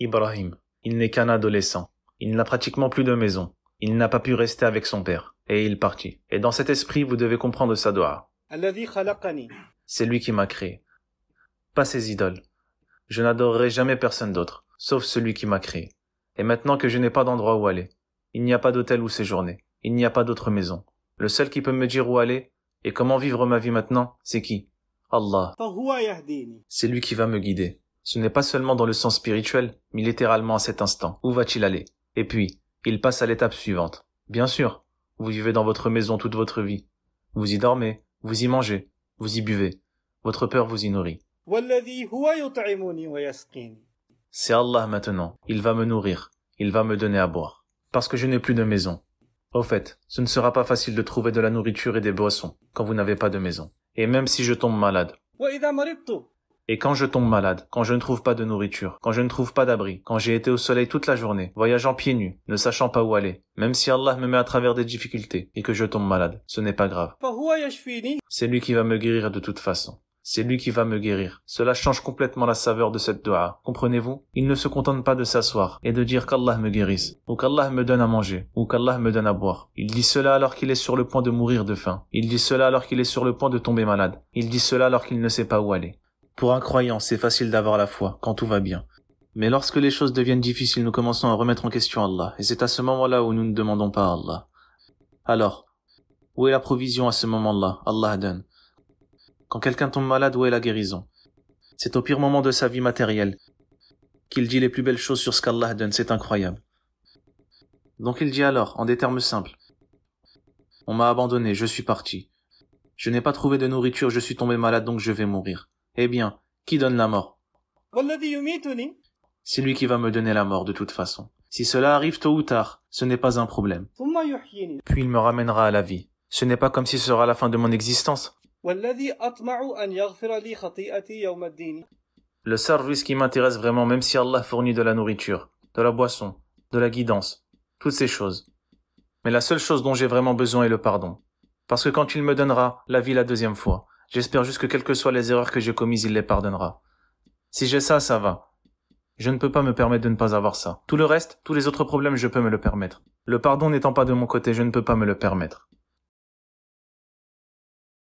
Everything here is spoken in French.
Ibrahim. Il n'est qu'un adolescent. Il n'a pratiquement plus de maison. Il n'a pas pu rester avec son père. Et il partit. Et dans cet esprit, vous devez comprendre sa doa. C'est lui qui m'a créé. Pas ses idoles. Je n'adorerai jamais personne d'autre, sauf celui qui m'a créé. Et maintenant que je n'ai pas d'endroit où aller, il n'y a pas d'hôtel où séjourner, il n'y a pas d'autre maison. Le seul qui peut me dire où aller et comment vivre ma vie maintenant, c'est qui Allah. C'est lui qui va me guider. Ce n'est pas seulement dans le sens spirituel, mais littéralement à cet instant. Où va-t-il aller Et puis, il passe à l'étape suivante. Bien sûr, vous vivez dans votre maison toute votre vie. Vous y dormez, vous y mangez, vous y buvez. Votre peur vous y nourrit. C'est Allah maintenant. Il va me nourrir. Il va me donner à boire. Parce que je n'ai plus de maison. Au fait, ce ne sera pas facile de trouver de la nourriture et des boissons quand vous n'avez pas de maison. Et même si je tombe malade. Et quand je tombe malade, quand je ne trouve pas de nourriture, quand je ne trouve pas d'abri, quand j'ai été au soleil toute la journée, voyageant pieds nus, ne sachant pas où aller, même si Allah me met à travers des difficultés et que je tombe malade, ce n'est pas grave. C'est lui qui va me guérir de toute façon. C'est lui qui va me guérir. Cela change complètement la saveur de cette dua. Comprenez-vous Il ne se contente pas de s'asseoir et de dire qu'Allah me guérisse, ou qu'Allah me donne à manger, ou qu'Allah me donne à boire. Il dit cela alors qu'il est sur le point de mourir de faim. Il dit cela alors qu'il est sur le point de tomber malade. Il dit cela alors qu'il ne sait pas où aller. Pour un croyant, c'est facile d'avoir la foi, quand tout va bien. Mais lorsque les choses deviennent difficiles, nous commençons à remettre en question Allah, et c'est à ce moment-là où nous ne demandons pas Allah. Alors, où est la provision à ce moment-là Allah donne. Quand quelqu'un tombe malade, où est la guérison C'est au pire moment de sa vie matérielle qu'il dit les plus belles choses sur ce qu'Allah donne, c'est incroyable. Donc il dit alors, en des termes simples, On m'a abandonné, je suis parti. Je n'ai pas trouvé de nourriture, je suis tombé malade, donc je vais mourir. Eh bien, qui donne la mort C'est lui qui va me donner la mort de toute façon. Si cela arrive tôt ou tard, ce n'est pas un problème. Puis il me ramènera à la vie. Ce n'est pas comme si ce sera la fin de mon existence. Le service qui m'intéresse vraiment, même si Allah fournit de la nourriture, de la boisson, de la guidance, toutes ces choses. Mais la seule chose dont j'ai vraiment besoin est le pardon. Parce que quand il me donnera la vie la deuxième fois, J'espère juste que quelles que soient les erreurs que j'ai commises, il les pardonnera. Si j'ai ça, ça va. Je ne peux pas me permettre de ne pas avoir ça. Tout le reste, tous les autres problèmes, je peux me le permettre. Le pardon n'étant pas de mon côté, je ne peux pas me le permettre.